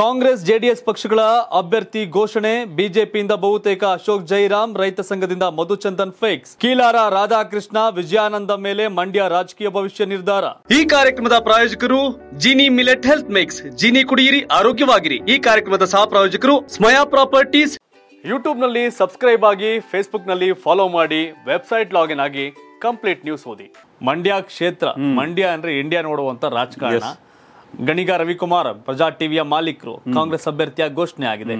Congress JDS ಪಕ್ಷಗಳ ಅಭ್ಯರ್ಥಿ ಘೋಷಣೆ ಬಿಜೆಪಿಯಿಂದ ಬಹುತೇಕ ಅಶೋಕ್ ಜೈರಾಮ್ ರೈತ ಸಂಘದಿಂದ ಮಧುಚಂದನ್ ಫೇಕ್ಸ್ ಕೀಲಾರ ರಾಧಾಕೃಷ್ಣ ವಿಜಯಾನಂದ ಮೇಲೆ ಮಂಡ್ಯ ರಾಜಕೀಯ ಭವಿಷ್ಯ ನಿರ್ಧಾರ ಈ ಕಾರ್ಯಕ್ರಮದ ಪ್ರಾಯೋಜಕರು Jini millet health mix Jini ಕುಡಿಯಿರಿ ಆರೋಗ್ಯವಾಗಿರಿ ಈ ಕಾರ್ಯಕ್ರಮದ ಸಹ ಪ್ರಾಯೋಜಕರು ಸ್ಮಯಾ ಪ್ರಾಪರ್ಟೀಸ್ ನಲ್ಲಿ ಸಬ್ಸ್ಕ್ರೈಬ್ ಆಗಿ ನಲ್ಲಿ ಫಾಲೋ ಮಾಡಿ ವೆಬ್ಸೈಟ್ ಲಾಗಿನ್ ಆಗಿ ಕಂಪ್ಲೀಟ್ ನ್ಯೂಸ್ ಓದಿ ಮಂಡ್ಯ ಕ್ಷೇತ್ರ ಮಂಡ್ಯ ಅಂದ್ರೆ ಇಂಡಿಯಾ ನೋಡುವಂತ ರಾಜಕಾರಣ ಗಣಿಗ ರವಿಕುಮಾರ್ ಪ್ರಜಾ ಟಿವಿಯ ಮಾಲೀಕರು ಕಾಂಗ್ರೆಸ್ ಅಭ್ಯರ್ಥಿಯಾಗಿ ಘೋಷಣೆ ಆಗಿದೆ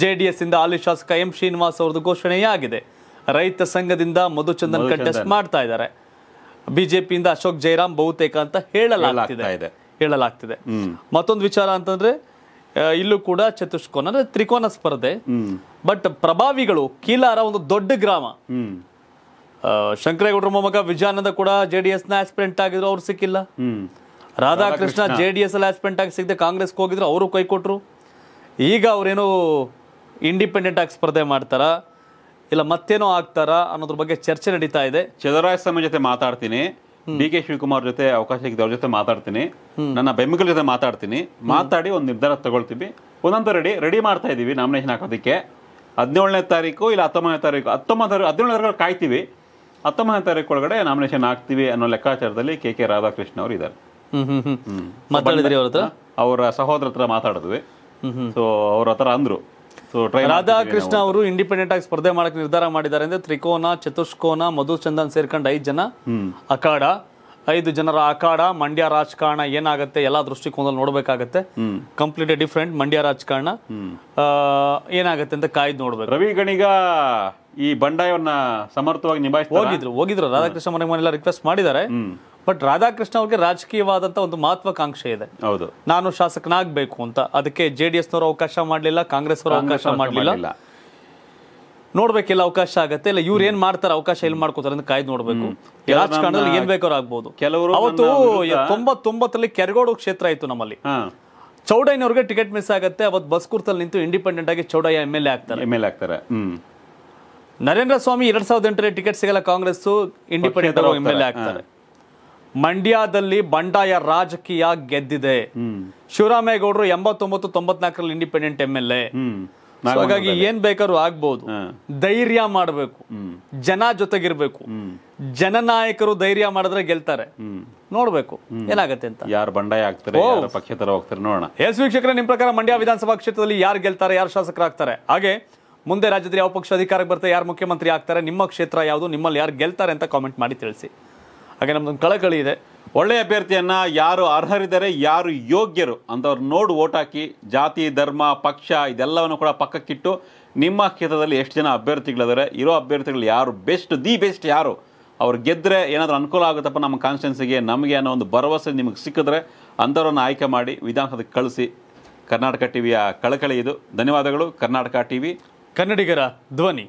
ಜೆಡಿಎಸ್ ಇಂದ ಹಾಲಿ ಶಾಸಕ ಎಂ ಶ್ರೀನಿವಾಸ್ ಅವರದ್ದು ಘೋಷಣೆಯೇ ಆಗಿದೆ ರೈತ ಸಂಘದಿಂದ ಮಧುಚಂದನ್ ಕಂಟೆಸ್ಟ್ ಮಾಡ್ತಾ ಇದ್ದಾರೆ ಬಿಜೆಪಿಯಿಂದ ಅಶೋಕ್ ಜೈರಾಮ್ ಬಹುತೇಕ ಅಂತ ಹೇಳಲಾಗ್ತಿದೆ ಹೇಳಲಾಗ್ತಿದೆ ಮತ್ತೊಂದು ವಿಚಾರ ಅಂತಂದ್ರೆ ಇಲ್ಲೂ ಕೂಡ ಚತುಷ್ಕೋನ ಅಂದ್ರೆ ತ್ರಿಕೋನ ಸ್ಪರ್ಧೆ ಬಟ್ ಪ್ರಭಾವಿಗಳು ಕೀಲಾರ ಒಂದು ದೊಡ್ಡ ಗ್ರಾಮ ಶಂಕರೇಗೌಡರ ಮೊಮ್ಮಗ ವಿಜಯಾನಂದ ಕೂಡ ಜೆಡಿಎಸ್ ನ ಆಸ್ಪಿರೆಂಟ್ ಆಗಿದ್ರು ಅವ್ರು ಸಿಕ್ಕಿಲ್ಲ ರಾಧಾಕೃಷ್ಣ ಜೆ ಡಿ ಎಸ್ ಅಲ್ಲಿ ಆಸ್ಪೆಂಟ್ ಆಗಿ ಸಿಗದೆ ಕಾಂಗ್ರೆಸ್ಗೆ ಹೋಗಿದ್ರು ಅವರು ಕೈ ಕೊಟ್ಟರು ಈಗ ಅವರೇನೋ ಇಂಡಿಪೆಂಡೆಂಟ್ ಆಗಿ ಸ್ಪರ್ಧೆ ಮಾಡ್ತಾರಾ ಇಲ್ಲ ಮತ್ತೇನೋ ಆಗ್ತಾರಾ ಅನ್ನೋದ್ರ ಬಗ್ಗೆ ಚರ್ಚೆ ನಡೀತಾ ಇದೆ ಚದರಾಯ ಜೊತೆ ಮಾತಾಡ್ತೀನಿ ಡಿ ಕೆ ಶಿವಕುಮಾರ್ ಜೊತೆ ಅವಕಾಶ ಸಿಗಿದೆ ಅವ್ರ ಜೊತೆ ಮಾತಾಡ್ತೀನಿ ನನ್ನ ಬೆಂಬಲ ಜೊತೆ ಮಾತಾಡ್ತೀನಿ ಮಾತಾಡಿ ಒಂದು ನಿರ್ಧಾರ ತಗೊಳ್ತೀವಿ ಒಂದೊಂದು ರೆಡಿ ರೆಡಿ ಮಾಡ್ತಾ ಇದ್ದೀವಿ ನಾಮಿನೇಷನ್ ಹಾಕೋದಕ್ಕೆ ಹದಿನೇಳನೇ ತಾರೀಕು ಇಲ್ಲ ಹತ್ತೊಂಬತ್ತನೇ ತಾರೀಕು ಹತ್ತೊಂಬತ್ತು ಹದಿನೇಳನೇ ಕಾಯ್ತೀವಿ ಹತ್ತೊಂಬತ್ತನೇ ತಾರೀಕು ಒಳಗಡೆ ನಾಮಿನೇಷನ್ ಹಾಕ್ತೀವಿ ಅನ್ನೋ ಲೆಕ್ಕಾಚಾರದಲ್ಲಿ ಕೆ ಕೆ ರಾಧಾಕೃಷ್ಣ ಅವರು ಇದ್ದಾರೆ ಅವ್ರ ಹತ್ರ ಅವರ ಸಹೋದರ ಹತ್ರ ಮಾತಾಡಿದ್ವಿ ಸೊ ಅವ್ರ ಹತ್ರ ಅಂದ್ರು ಸೊ ರಾಧಾಕೃಷ್ಣ ಅವರು ಇಂಡಿಪೆಂಡೆಂಟ್ ಆಗಿ ಸ್ಪರ್ಧೆ ಮಾಡಕ್ ನಿರ್ಧಾರ ಮಾಡಿದ್ದಾರೆ ಅಂದ್ರೆ ತ್ರಿಕೋನ ಚತುಷ್ಕೋನ ಮಧುಚಂದನ್ ಸೇರ್ಕೊಂಡು ಐದು ಜನ ಅಖಾಡ ಐದು ಜನರ ಅಖಾಡ ಮಂಡ್ಯ ರಾಜಕಾರಣ ಏನಾಗುತ್ತೆ ಎಲ್ಲಾ ದೃಷ್ಟಿಕೋನದಲ್ಲಿ ನೋಡ್ಬೇಕಾಗತ್ತೆ ಕಂಪ್ಲೀಟ್ ಡಿಫ್ರೆಂಟ್ ಮಂಡ್ಯ ರಾಜಕಾರಣ ಏನಾಗುತ್ತೆ ಅಂತ ಕಾಯ್ದು ನೋಡ್ಬೇಕು ರವಿ ಗಣಿಗ ಈ ಬಂಡಾಯವನ್ನ ಸಮರ್ಥವಾಗಿ ನಿಭಾಯಿಸಿ ಹೋಗಿದ್ರು ಹೋಗಿದ್ರು ರಾಧಾಕೃಷ್ಣ ಮನೆ ರಿಕ್ವೆಸ್ಟ್ ಮಾಡಿದ್ದಾರೆ ಬಟ್ ರಾಧಾಕೃಷ್ಣ ಅವ್ರಿಗೆ ರಾಜಕೀಯವಾದಂತಹ ಒಂದು ಮಹತ್ವಾಕಾಂಕ್ಷೆ ಇದೆ ಹೌದು ನಾನು ಶಾಸಕನಾಗಬೇಕು ಅಂತ ಅದಕ್ಕೆ ಜೆ ಡಿ ಅವಕಾಶ ಮಾಡಲಿಲ್ಲ ಕಾಂಗ್ರೆಸ್ ಅವರು ಅವಕಾಶ ಮಾಡಲಿಲ್ಲ ನೋಡ್ಬೇಕಿಲ್ಲ ಅವಕಾಶ ಆಗತ್ತೆ ಇಲ್ಲ ಇವ್ರು ಏನ್ ಮಾಡ್ತಾರೆ ಅವಕಾಶ ಎಲ್ಲಿ ಮಾಡ್ಕೋತಾರೆ ಅಂತ ಕಾಯ್ದು ನೋಡ್ಬೇಕು ರಾಜಕಾರಣದಲ್ಲಿ ಏನ್ ಬೇಕಾರು ಆಗ್ಬೋದು ಕೆಲವರು ಅವತ್ತು ತೊಂಬತ್ತೊಂಬತ್ತರಲ್ಲಿ ಕೆರಗೋಡು ಕ್ಷೇತ್ರ ಇತ್ತು ನಮ್ಮಲ್ಲಿ ಚೌಡಯ್ಯನವ್ರಿಗೆ ಟಿಕೆಟ್ ಮಿಸ್ ಆಗುತ್ತೆ ಅವತ್ತು ಕುರ್ತಲ್ಲಿ ನಿಂತು ಇಂಡಿಪೆಂಡೆಂಟ್ ಆಗಿ ಚೌಡಯ್ಯ ಎಮ್ ಎಲ್ ಎ ಆಗ್ತಾರೆ ಎಲ್ ನರೇಂದ್ರ ಸ್ವಾಮಿ ಎರಡ್ ಸಾವಿರದ ಎಂಟರಲ್ಲಿ ಟಿಕೆಟ್ ಸಿಗಲ್ಲ Congress independent M L A ಆಗ್ತಾರೆ ಮಂಡ್ಯದಲ್ಲಿ ಬಂಡಾಯ ರಾಜಕೀಯ ಗೆದ್ದಿದೆ ಶಿವರಾಮೇಗೌಡರು ಎಂಬತ್ತೊಂಬತ್ತು ತೊಂಬತ್ನಾಲ್ಕರಲ್ಲಿ ಇಂಡಿಪೆಂಡೆಂಟ್ ಎಂ ಎಲ್ ಎ ಹಾಗಾಗಿ ಏನ್ ಬೇಕಾದ್ರೂ ಆಗ್ಬಹುದು ಧೈರ್ಯ ಮಾಡಬೇಕು ಜನ ಜೊತೆಗಿರ್ಬೇಕು ಜನನಾಯಕರು ಧೈರ್ಯ ಮಾಡಿದ್ರೆ ಗೆಲ್ತಾರೆ ನೋಡ್ಬೇಕು ಏನಾಗುತ್ತೆ ಅಂತ ಯಾರು ಬಂಡಾಯ ಆಗ್ತಾರೆ ಪಕ್ಷೇತರ ಹೋಗ್ತಾರೆ ನೋಡೋಣ ಎಸ್ ವೀಕ್ಷಕರ ನಿಮ್ ಪ್ರಕಾರ ಮಂಡ್ಯ ವಿಧಾನಸಭಾ ಕ್ಷೇತ್ರದಲ್ಲಿ ಯಾರು ಗೆಲ್ತಾರೆ ಯಾರು ಶಾಸಕರಾಗ್ತಾರೆ ಹಾಗೆ ಮುಂದೆ ರಾಜ್ಯದಲ್ಲಿ ಯಾವ ಪಕ್ಷ ಅಧಿಕಾರಕ್ಕೆ ಬರ್ತಾರೆ ಯಾರು ಮುಖ್ಯಮಂತ್ರಿ ಆಗ್ತಾರೆ ನಿಮ್ಮ ಕ್ಷೇತ್ರ ಯಾವುದು ನಿಮ್ಮಲ್ಲಿ ಯಾರು ಗೆಲ್ತಾರೆ ಅಂತ ಕಾಮೆಂಟ್ ಮಾಡಿ ತಿಳಿಸಿ ಹಾಗೆ ನಮ್ಮದೊಂದು ಕಳಕಳಿ ಇದೆ ಒಳ್ಳೆಯ ಅಭ್ಯರ್ಥಿಯನ್ನು ಯಾರು ಅರ್ಹರಿದ್ದಾರೆ ಯಾರು ಯೋಗ್ಯರು ಅಂಥವ್ರು ನೋಡು ಓಟ್ ಹಾಕಿ ಜಾತಿ ಧರ್ಮ ಪಕ್ಷ ಇದೆಲ್ಲವನ್ನು ಕೂಡ ಪಕ್ಕಕ್ಕಿಟ್ಟು ನಿಮ್ಮ ಕ್ಷೇತ್ರದಲ್ಲಿ ಎಷ್ಟು ಜನ ಅಭ್ಯರ್ಥಿಗಳಿದ್ದಾರೆ ಇರೋ ಅಭ್ಯರ್ಥಿಗಳು ಯಾರು ಬೆಸ್ಟ್ ದಿ ಬೆಸ್ಟ್ ಯಾರು ಅವ್ರು ಗೆದ್ದರೆ ಏನಾದರೂ ಅನುಕೂಲ ಆಗುತ್ತಪ್ಪ ನಮ್ಮ ಕಾನ್ಸ್ಟಿಟ್ಯೂನ್ಸಿಗೆ ನಮಗೆ ಅನ್ನೋ ಒಂದು ಭರವಸೆ ನಿಮಗೆ ಸಿಕ್ಕಿದ್ರೆ ಅಂಥವ್ರನ್ನು ಆಯ್ಕೆ ಮಾಡಿ ವಿಧಾನಸೌಧಕ್ಕೆ ಕಳಿಸಿ ಕರ್ನಾಟಕ ಟಿವಿಯ ಕಳಕಳಿ ಇದು ಧನ್ಯವಾದಗಳು ಕರ್ನಾಟಕ ಟಿವಿ ಕನ್ನಡಿಗರ ಧ್ವನಿ